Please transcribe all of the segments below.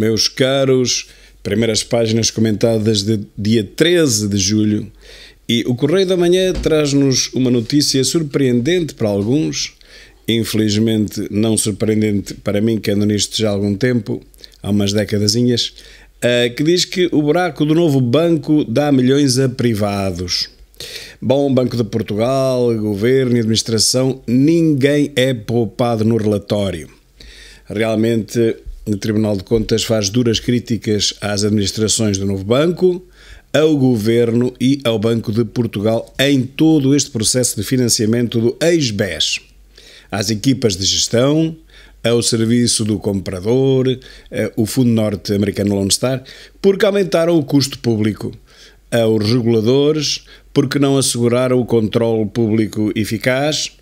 Meus caros, primeiras páginas comentadas de dia 13 de julho. E o Correio da Manhã traz-nos uma notícia surpreendente para alguns, infelizmente não surpreendente para mim, que ando nisto já há algum tempo, há umas décadasinhas, eh, que diz que o buraco do novo banco dá milhões a privados. Bom, Banco de Portugal, Governo e Administração, ninguém é poupado no relatório. Realmente o Tribunal de Contas faz duras críticas às administrações do novo banco, ao governo e ao Banco de Portugal em todo este processo de financiamento do ex-BES, às equipas de gestão, ao serviço do comprador, eh, o Fundo Norte-Americano Lone Star, porque aumentaram o custo público, aos reguladores, porque não asseguraram o controle público eficaz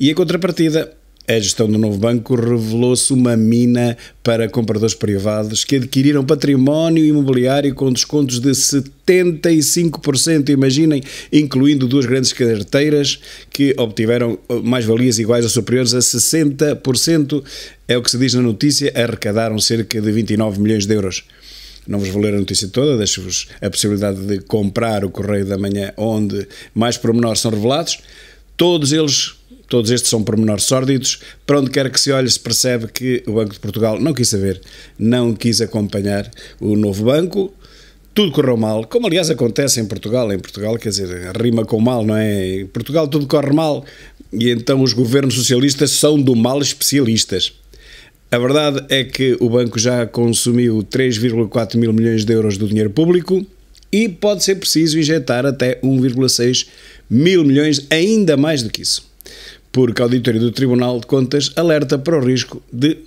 e a contrapartida a gestão do novo banco revelou-se uma mina para compradores privados que adquiriram património imobiliário com descontos de 75%, imaginem, incluindo duas grandes carteiras que obtiveram eh, mais-valias iguais ou superiores a 60%, é o que se diz na notícia, arrecadaram cerca de 29 milhões de euros. Não vos vou ler a notícia toda, deixo-vos a possibilidade de comprar o Correio da Manhã, onde mais pormenores são revelados. Todos eles Todos estes são pormenores sórdidos. Para onde quer que se olhe, se percebe que o Banco de Portugal não quis saber, não quis acompanhar o novo banco. Tudo correu mal, como aliás acontece em Portugal. Em Portugal, quer dizer, rima com mal, não é? Em Portugal tudo corre mal e então os governos socialistas são do mal especialistas. A verdade é que o banco já consumiu 3,4 mil milhões de euros do dinheiro público e pode ser preciso injetar até 1,6 mil milhões, ainda mais do que isso porque a Auditoria do Tribunal de Contas alerta para o risco de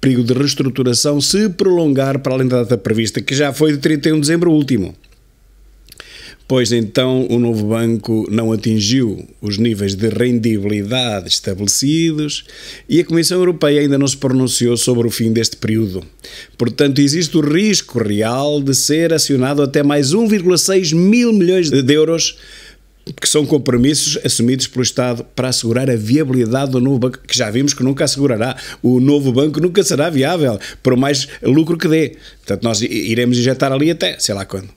perigo de reestruturação se prolongar para além da data prevista, que já foi de 31 de dezembro último. Pois então o novo banco não atingiu os níveis de rendibilidade estabelecidos e a Comissão Europeia ainda não se pronunciou sobre o fim deste período. Portanto, existe o risco real de ser acionado até mais 1,6 mil milhões de euros que são compromissos assumidos pelo Estado para assegurar a viabilidade do novo banco, que já vimos que nunca assegurará. O novo banco nunca será viável, por mais lucro que dê. Portanto, nós iremos injetar ali até, sei lá quando.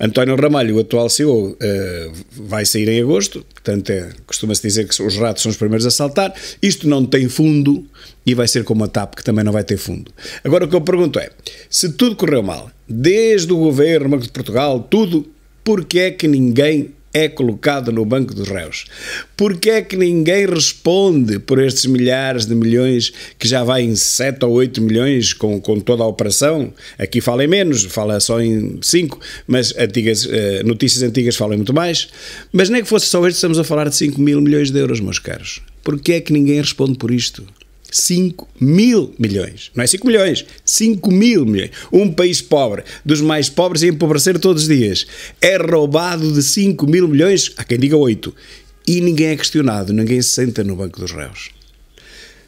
António Ramalho, o atual CEO, eh, vai sair em agosto, portanto, é, costuma-se dizer que os ratos são os primeiros a saltar. Isto não tem fundo e vai ser como a TAP, que também não vai ter fundo. Agora, o que eu pergunto é: se tudo correu mal, desde o governo, Banco de Portugal, tudo, porquê é que ninguém é colocado no banco dos réus? Por que é que ninguém responde por estes milhares de milhões que já vai em 7 ou 8 milhões com, com toda a operação? Aqui fala em menos, fala só em 5, mas antigas, eh, notícias antigas falam muito mais. Mas nem que fosse só este, estamos a falar de 5 mil milhões de euros, meus caros. Por que é que ninguém responde por isto? 5 mil milhões. Não é 5 milhões, 5 mil milhões. Um país pobre, dos mais pobres a empobrecer todos os dias, é roubado de 5 mil milhões, há quem diga 8, e ninguém é questionado, ninguém se senta no banco dos réus.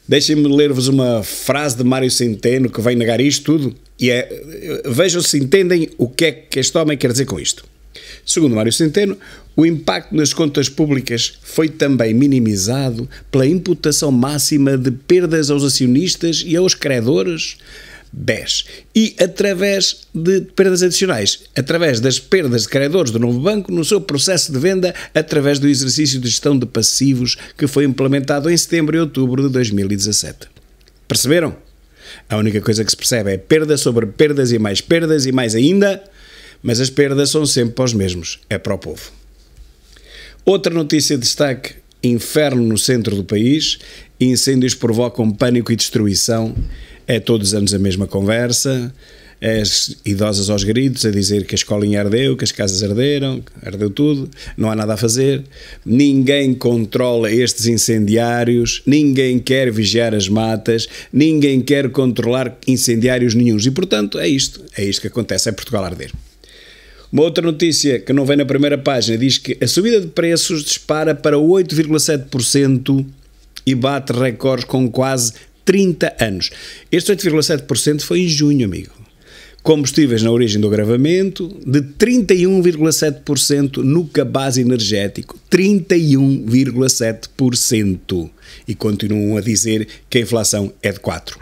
Deixem-me ler-vos uma frase de Mário Centeno que vem negar isto tudo e é, eh, vejam se entendem o que é que este homem quer dizer com isto. Segundo Mário Centeno, o impacto nas contas públicas foi também minimizado pela imputação máxima de perdas aos acionistas e aos credores. 10. E através de perdas adicionais, através das perdas de credores do novo banco no seu processo de venda, através do exercício de gestão de passivos que foi implementado em setembro e outubro de 2017. Perceberam? A única coisa que se percebe é perda sobre perdas e mais perdas e mais ainda, mas as perdas são sempre para os mesmos, é para o povo. Outra notícia de destaque: inferno no centro do país, incêndios provocam pânico e destruição. É todos os anos a mesma conversa. As idosas aos gritos a dizer que a escolinha ardeu, que as casas arderam, ardeu tudo, não há nada a fazer. Ninguém controla estes incendiários, ninguém quer vigiar as matas, ninguém quer controlar incendiários nenhums. E portanto é isto, é isto que acontece, é Portugal arder. Uma outra notícia que não vem na primeira página diz que a subida de preços dispara para 8,7% e bate recordes com quase 30 anos. Este 8,7% foi em junho, amigo. Combustíveis na origem do agravamento de 31,7% no cabaz energético. 31,7%. E continuam a dizer que a inflação é de 4%.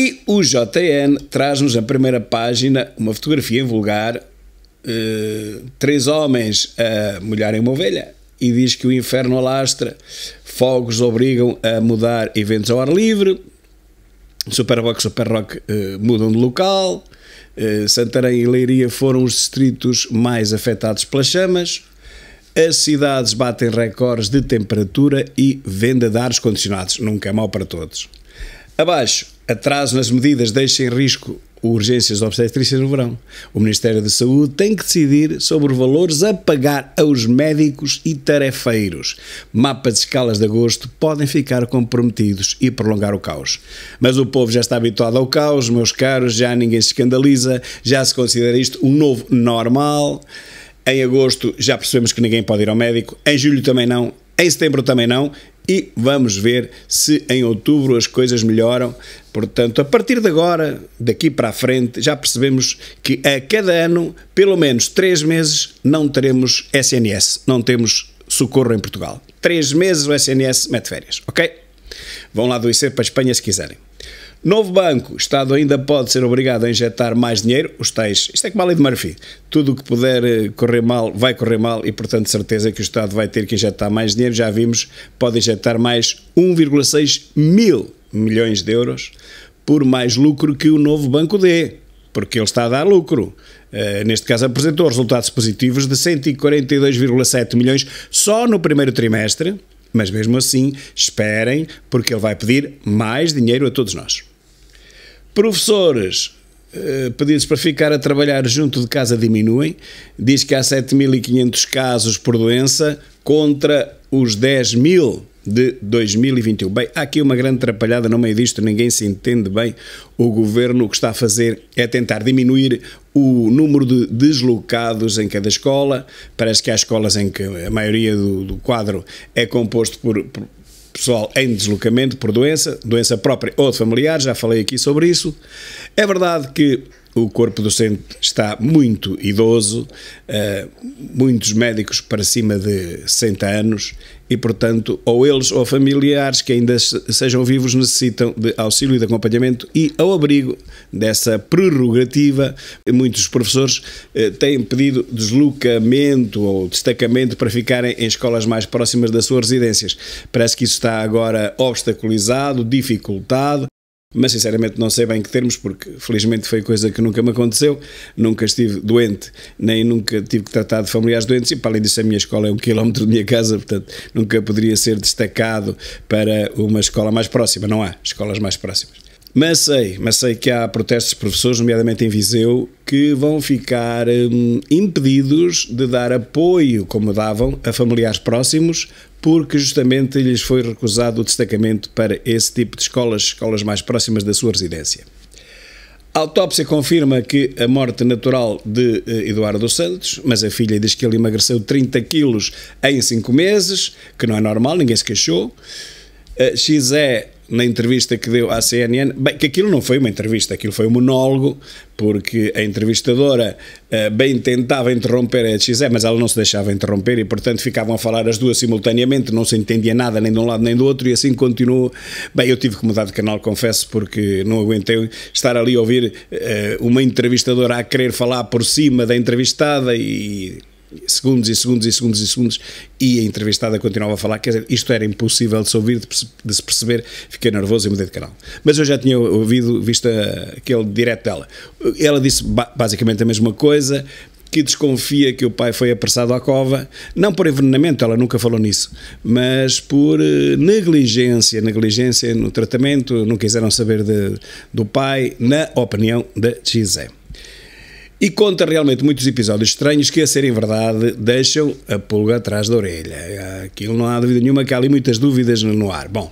E o JN traz-nos a primeira página uma fotografia vulgar, uh, três homens a molharem uma ovelha, e diz que o inferno alastra, fogos obrigam a mudar eventos ao ar livre, Superbox e Superrock uh, mudam de local, uh, Santarém e Leiria foram os distritos mais afetados pelas chamas, as cidades batem recordes de temperatura e venda de ares condicionados, nunca é mau para todos. Abaixo, atraso nas medidas deixa em risco urgências obstetrícias no verão. O Ministério da Saúde tem que decidir sobre valores a pagar aos médicos e tarefeiros. Mapas de escalas de agosto podem ficar comprometidos e prolongar o caos. Mas o povo já está habituado ao caos, meus caros, já ninguém se escandaliza, já se considera isto um novo normal. Em agosto já percebemos que ninguém pode ir ao médico, em julho também não, em setembro também não, e vamos ver se em outubro as coisas melhoram. Portanto, a partir de agora, daqui para a frente, já percebemos que a cada ano, pelo menos três meses, não teremos SNS, não temos socorro em Portugal. Três meses o SNS mete férias, ok? Vão lá do IC para a Espanha se quiserem. Novo banco, Estado ainda pode ser obrigado a injetar mais dinheiro, os tais, isto é como a lei de Murphy, tudo o que puder eh, correr mal, vai correr mal e portanto certeza que o Estado vai ter que injetar mais dinheiro, já vimos, pode injetar mais 1,6 mil milhões de euros por mais lucro que o novo banco dê, porque ele está a dar lucro. Uh, neste caso, apresentou resultados positivos de 142,7 milhões só no primeiro trimestre, mas mesmo assim, esperem, porque ele vai pedir mais dinheiro a todos nós. Professores eh, pedidos para ficar a trabalhar junto de casa diminuem. Diz que há 7.500 casos por doença contra os 10.000 mil de 2021. Bem, há aqui uma grande atrapalhada no meio disto, ninguém se entende bem. O governo o que está a fazer é tentar diminuir o número de deslocados em cada escola. Parece que há escolas em que a maioria do, do quadro é composto por, por pessoal em deslocamento por doença, doença própria ou de familiar, já falei aqui sobre isso. É verdade que o corpo docente está muito idoso, eh, muitos médicos para cima de 60 anos e, portanto, ou eles ou familiares que ainda sejam vivos necessitam de auxílio e de acompanhamento e ao abrigo dessa prerrogativa, muitos professores eh, têm pedido deslocamento ou destacamento para ficarem em escolas mais próximas das suas residências. Parece que isso está agora obstaculizado, dificultado. Mas sinceramente não sei bem que termos, porque felizmente foi coisa que nunca me aconteceu, nunca estive doente, nem nunca tive que tratar de familiares doentes, e para além disso a minha escola é um quilómetro da minha casa, portanto nunca poderia ser destacado para uma escola mais próxima, não há escolas mais próximas. Mas sei, mas sei que há protestos de professores, nomeadamente em Viseu, que vão ficar hum, impedidos de dar apoio, como davam, a familiares próximos porque justamente lhes foi recusado o destacamento para esse tipo de escolas, escolas mais próximas da sua residência. A autópsia confirma que a morte natural de eh, Eduardo Santos, mas a filha diz que ele emagreceu 30 quilos em 5 meses, que não é normal, ninguém se queixou. Eh, Xé na entrevista que deu à CNN, bem, que aquilo não foi uma entrevista, aquilo foi um monólogo, porque a entrevistadora uh, bem tentava interromper a XE, mas ela não se deixava interromper e, portanto, ficavam a falar as duas simultaneamente, não se entendia nada nem de um lado nem do outro e assim continuou. Bem, eu tive que mudar de canal, confesso, porque não aguentei estar ali a ouvir uh, uma entrevistadora a querer falar por cima da entrevistada e segundos e segundos e segundos e segundos e a entrevistada continuava a falar, quer dizer, isto era impossível de se ouvir, de se perceber, fiquei nervoso e mudei de canal. Mas eu já tinha ouvido, visto aquele direto dela. Ela disse basicamente a mesma coisa, que desconfia que o pai foi apressado à cova, não por envenenamento, ela nunca falou nisso, mas por eh, negligência, negligência no tratamento, não quiseram saber de, do pai, na opinião da Gisele. E conta realmente muitos episódios estranhos que, a serem verdade, deixam a pulga atrás da orelha. Aquilo não há dúvida nenhuma que há ali muitas dúvidas no ar. Bom,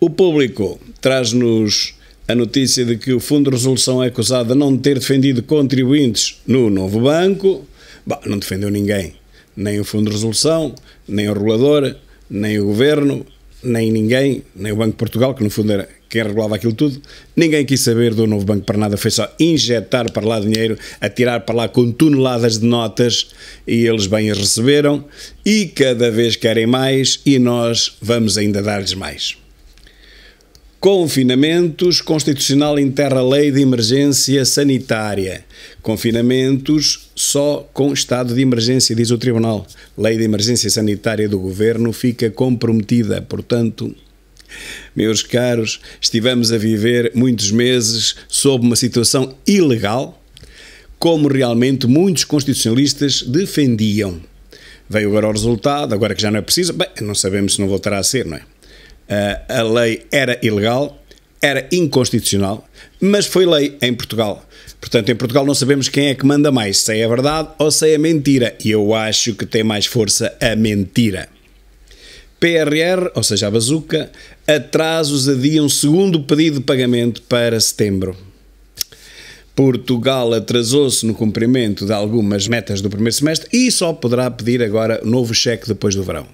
o público traz-nos a notícia de que o Fundo de Resolução é acusado de não ter defendido contribuintes no novo banco. Bom, não defendeu ninguém. Nem o Fundo de Resolução, nem o regulador, nem o governo, nem ninguém, nem o Banco de Portugal, que no fundo era quem é regulava aquilo tudo, ninguém quis saber do novo banco para nada, foi só injetar para lá dinheiro, atirar para lá com toneladas de notas e eles bem as receberam e cada vez querem mais e nós vamos ainda dar-lhes mais. Confinamentos constitucional enterra a lei de emergência sanitária. Confinamentos só com estado de emergência, diz o Tribunal. Lei de emergência sanitária do governo fica comprometida, portanto. Meus caros, estivemos a viver muitos meses sob uma situação ilegal, como realmente muitos constitucionalistas defendiam. Veio agora o resultado, agora que já não é preciso, bem, não sabemos se não voltará a ser, não é? Eh, a lei era ilegal, era inconstitucional, mas foi lei em Portugal. Portanto, em Portugal não sabemos quem é que manda mais, se é a verdade ou se é a mentira. E eu acho que tem mais força a mentira. PRR, ou seja, a bazuca, atrasos um segundo pedido de pagamento para setembro. Portugal atrasou-se no cumprimento de algumas metas do primeiro semestre e só poderá pedir agora novo cheque depois do verão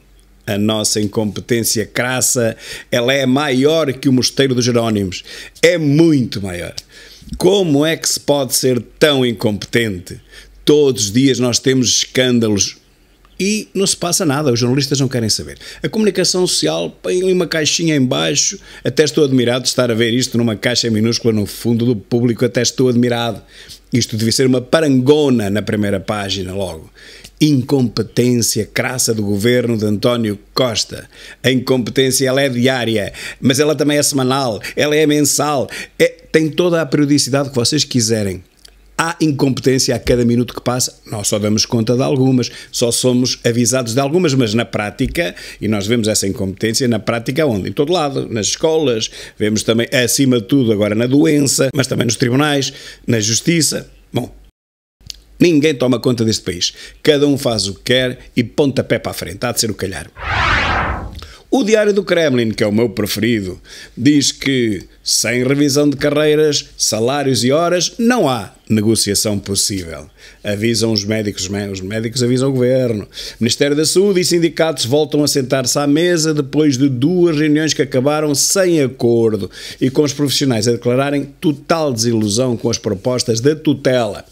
a nossa incompetência crassa, ela é maior que o Mosteiro dos Jerónimos. É muito maior. Como é que se pode ser tão incompetente? Todos os dias nós temos escândalos e não se passa nada, os jornalistas não querem saber. A comunicação social põe ali uma caixinha em baixo, até estou admirado de estar a ver isto numa caixa minúscula no fundo do público, até estou admirado. Isto devia ser uma parangona na primeira página logo incompetência crassa do governo de António Costa. A incompetência ela é diária, mas ela também é semanal, ela é mensal, é, tem toda a periodicidade que vocês quiserem. Há incompetência a cada minuto que passa. Nós só damos conta de algumas, só somos avisados de algumas, mas na prática, e nós vemos essa incompetência na prática onde? Em todo lado, nas escolas, vemos também, acima de tudo, agora na doença, mas também nos tribunais, na justiça. Bom, Ninguém toma conta deste país. Cada um faz o que quer e pontapé para a frente. Há de ser o calhar. O Diário do Kremlin, que é o meu preferido, diz que sem revisão de carreiras, salários e horas não há, negociação possível. Avisam os médicos, os médicos avisam o governo. Ministério da Saúde e sindicatos voltam a sentar-se à mesa depois de duas reuniões que acabaram sem acordo e com os profissionais a declararem total desilusão com as propostas da tutela.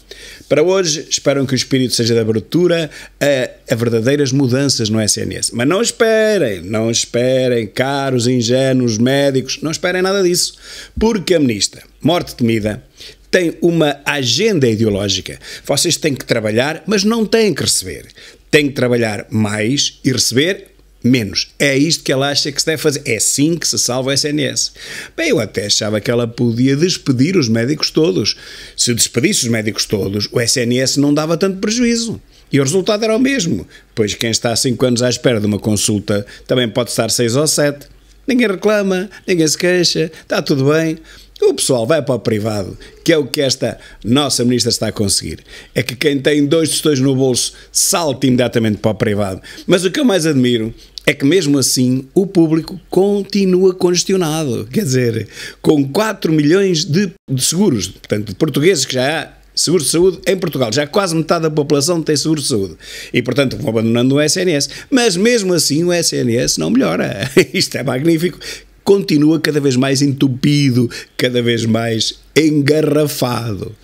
Para hoje, esperam que o espírito seja de abertura a, a verdadeiras mudanças no SNS. Mas não esperem, não esperem, caros ingênuos médicos, não esperem nada disso, porque a ministra, morte temida, tem uma agenda ideológica. Vocês têm que trabalhar, mas não têm que receber. Têm que trabalhar mais e receber menos. É isto que ela acha que se deve fazer. É assim que se salva o SNS. Bem, eu até achava que ela podia despedir os médicos todos. Se despedisse os médicos todos, o SNS não dava tanto prejuízo. E o resultado era o mesmo. Pois quem está há 5 anos à espera de uma consulta também pode estar 6 ou 7. Ninguém reclama, ninguém se queixa, está tudo bem. O pessoal vai para o privado, que é o que esta nossa ministra está a conseguir. É que quem tem dois tostões no bolso salta imediatamente para o privado. Mas o que eu mais admiro é que mesmo assim o público continua congestionado. Quer dizer, com 4 milhões de, de seguros, portanto, de portugueses que já há seguro de saúde em Portugal. Já quase metade da população tem seguro de saúde. E, portanto, vão abandonando o SNS. Mas mesmo assim o SNS não melhora. Isto é magnífico continua cada vez mais entupido, cada vez mais engarrafado.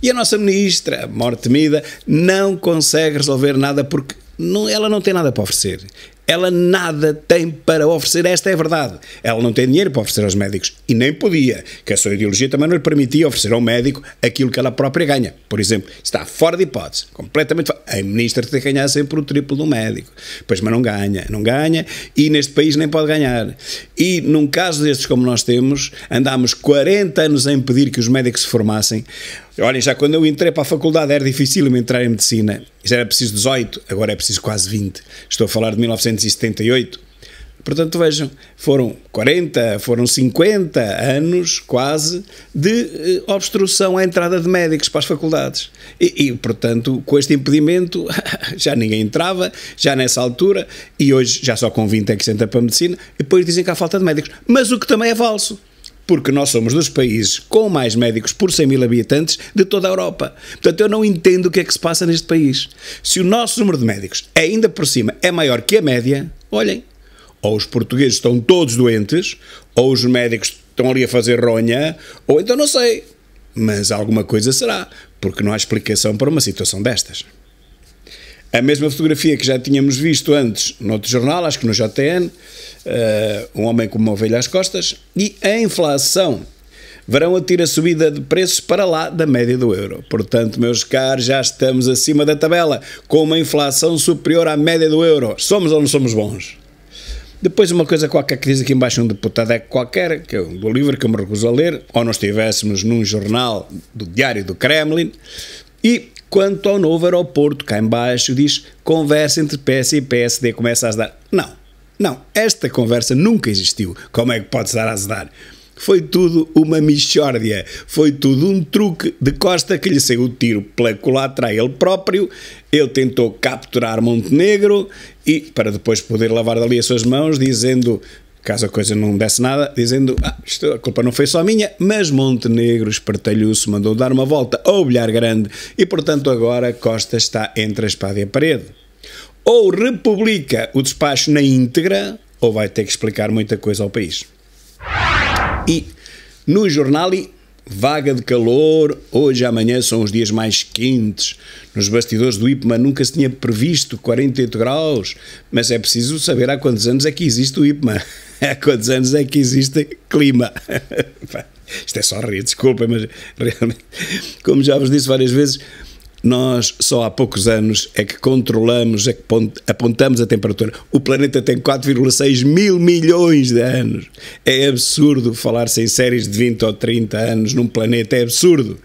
E a nossa ministra, morte temida, não consegue resolver nada porque não, ela não tem nada para oferecer. Ela nada tem para oferecer, esta é a verdade. Ela não tem dinheiro para oferecer aos médicos e nem podia, que a sua ideologia também não lhe permitia oferecer ao médico aquilo que ela própria ganha. Por exemplo, está fora de hipótese, completamente fora. A ministra tem que ganhar sempre o triplo do médico, pois, mas não ganha, não ganha e neste país nem pode ganhar. E num caso destes como nós temos, andámos 40 anos a impedir que os médicos se formassem. Olhem, já quando eu entrei para a faculdade era difícil me entrar em medicina. Já era preciso 18, agora é preciso quase 20. Estou a falar de 1978. Portanto, vejam, foram 40, foram 50 anos quase de eh, obstrução à entrada de médicos para as faculdades. E, e, portanto, com este impedimento, já ninguém entrava, já nessa altura, e hoje já só com 20 é que se entra para a medicina, e depois dizem que há falta de médicos. Mas o que também é falso porque nós somos dos países com mais médicos por 100 mil habitantes de toda a Europa. Portanto, eu não entendo o que é que se passa neste país. Se o nosso número de médicos ainda por cima é maior que a média, olhem, ou os portugueses estão todos doentes, ou os médicos estão ali a fazer ronha, ou então não sei. Mas alguma coisa será, porque não há explicação para uma situação destas a mesma fotografia que já tínhamos visto antes noutro jornal, acho que no JTN, uh, eh, um homem com uma ovelha às costas, e a inflação. Verão a a subida de preços para lá da média do euro. Portanto, meus caros, já estamos acima da tabela, com uma inflação superior à média do euro. Somos ou não somos bons? Depois uma coisa qualquer que diz aqui embaixo um deputado é qualquer, que é do livro que eu me recuso a ler, ou não estivéssemos num jornal do Diário do Kremlin, e Quanto ao novo aeroporto, cá embaixo diz conversa entre PS e PSD começa a dar. Não, não, esta conversa nunca existiu. Como é que pode estar a dar? Foi tudo uma mixórdia, foi tudo um truque de Costa que lhe saiu o tiro pela culatra a ele próprio. Ele tentou capturar Montenegro e para depois poder lavar dali as suas mãos, dizendo caso a coisa não desse nada, dizendo ah, isto, a culpa não foi só minha, mas Montenegro espartalhou-se, mandou dar uma volta ao bilhar grande e, portanto, agora Costa está entre a espada e a parede. Ou republica o despacho na íntegra, ou vai ter que explicar muita coisa ao país. E no jornal vaga de calor, hoje e amanhã são os dias mais quentes. Nos bastidores do IPMA nunca se tinha previsto 48 graus, mas é preciso saber há quantos anos é que existe o IPMA, há quantos anos é que existe clima. Isto é só rir, desculpa, mas realmente, como já vos disse várias vezes, nós só há poucos anos é que controlamos, é que apontamos a temperatura. O planeta tem 4,6 mil milhões de anos. É absurdo falar-se em séries de 20 ou 30 anos num planeta, é absurdo.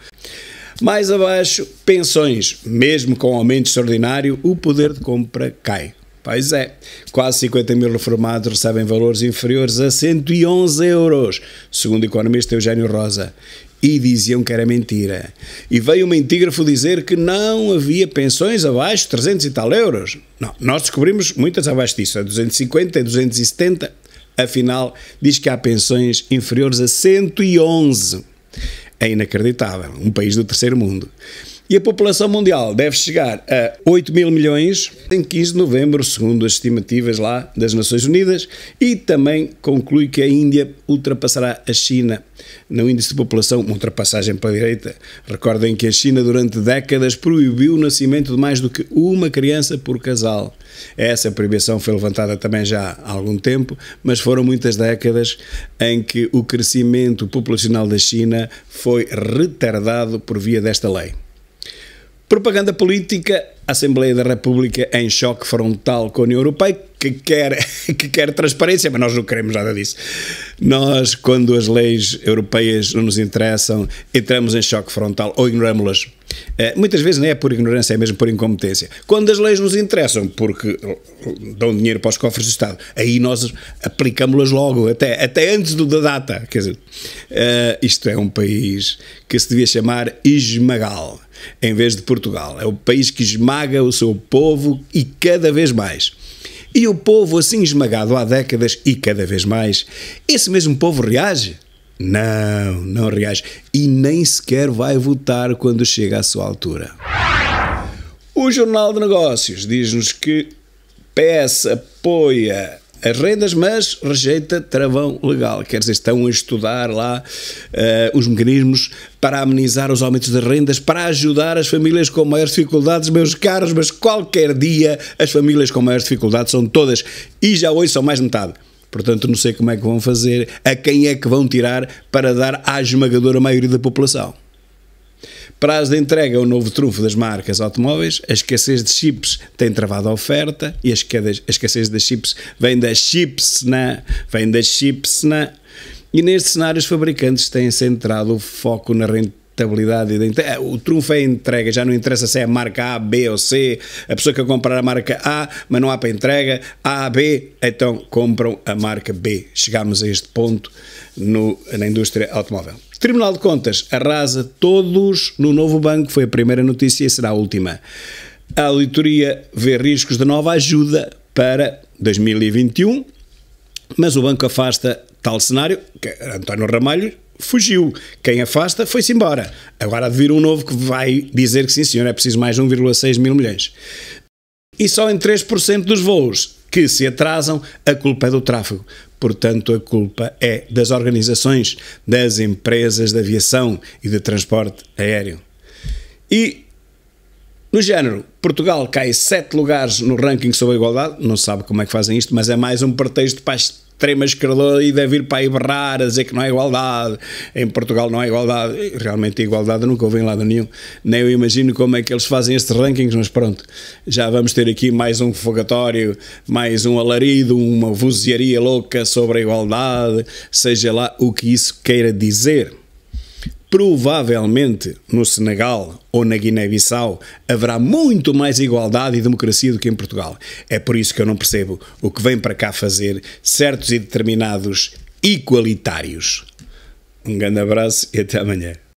Mais abaixo, pensões. Mesmo com aumento extraordinário, o poder de compra cai. Pois é, quase 50 mil reformados recebem valores inferiores a 111 euros, segundo o economista Eugênio Rosa e diziam que era mentira. E veio o mentígrafo dizer que não havia pensões abaixo de 300 e tal euros. Não, nós descobrimos muitas abaixo disso, a 250 e 270. Afinal, diz que há pensões inferiores a 111. É inacreditável, um país do terceiro mundo. E a população mundial deve chegar a 8 mil milhões em 15 de novembro, segundo as estimativas lá das Nações Unidas, e também conclui que a Índia ultrapassará a China no índice de população, uma ultrapassagem para a direita. Recordem que a China durante décadas proibiu o nascimento de mais do que uma criança por casal. Essa proibição foi levantada também já há algum tempo, mas foram muitas décadas em que o crescimento populacional da China foi retardado por via desta lei. Propaganda política, Assembleia da República em choque frontal com a União Europeia, que quer, que quer transparência, mas nós não queremos nada disso. Nós, quando as leis europeias não nos interessam, entramos em choque frontal ou ignoramos-las. É, muitas vezes não é por ignorância, é mesmo por incompetência. Quando as leis nos interessam, porque dão dinheiro para os cofres do Estado, aí nós aplicamos-las logo, até, até antes do, da data. Quer dizer, é, isto é um país que se devia chamar Esmagal, em vez de Portugal. É o país que esmaga o seu povo e cada vez mais. E o povo, assim esmagado há décadas e cada vez mais, esse mesmo povo reage? Não, não reage. E nem sequer vai votar quando chega à sua altura. O Jornal de Negócios diz-nos que PS apoia as rendas, mas rejeita travão legal. Quer dizer, estão a estudar lá uh, os mecanismos para amenizar os aumentos de rendas, para ajudar as famílias com maiores dificuldades, meus caros, mas qualquer dia as famílias com maiores dificuldades são todas e já hoje são mais metade. Portanto, não sei como é que vão fazer, a quem é que vão tirar para dar à esmagadora maioria da população. Prazo de entrega é o novo trunfo das marcas automóveis, a escassez de chips tem travado a oferta e a escassez de chips vem da chips na, né? vem da chips na. Né? E neste cenário os fabricantes têm centrado o foco na rentabilidade estabilidade. Eh, o trunfo é a entrega, já não interessa se é a marca A, B ou C. A pessoa que comprar a marca A, mas não há para entrega, A, a B, então compram a marca B. Chegámos a este ponto no, na indústria automóvel. Tribunal de Contas arrasa todos no novo banco, foi a primeira notícia e será a última. A auditoria vê riscos de nova ajuda para 2021, mas o banco afasta tal cenário, que António Ramalho fugiu. Quem afasta foi-se embora. Agora há de vir um novo que vai dizer que sim, senhor, é preciso mais 1,6 mil milhões. E só em 3% dos voos que se atrasam, a culpa é do tráfego. Portanto, a culpa é das organizações, das empresas de aviação e de transporte aéreo. E, no género, Portugal cai sete lugares no ranking sobre a igualdade, não se sabe como é que fazem isto, mas é mais um pretexto para paz extrema esquerda e deve ir para aí berrar a dizer que não há igualdade, em Portugal não há igualdade. Realmente a igualdade nunca houve em lado nenhum, nem eu imagino como é que eles fazem estes rankings, mas pronto, já vamos ter aqui mais um fogatório, mais um alarido, uma vozearia louca sobre a igualdade, seja lá o que isso queira dizer. Provavelmente no Senegal ou na Guiné-Bissau haverá muito mais igualdade e democracia do que em Portugal. É por isso que eu não percebo o que vem para cá fazer certos e determinados igualitários. Um grande abraço e até amanhã.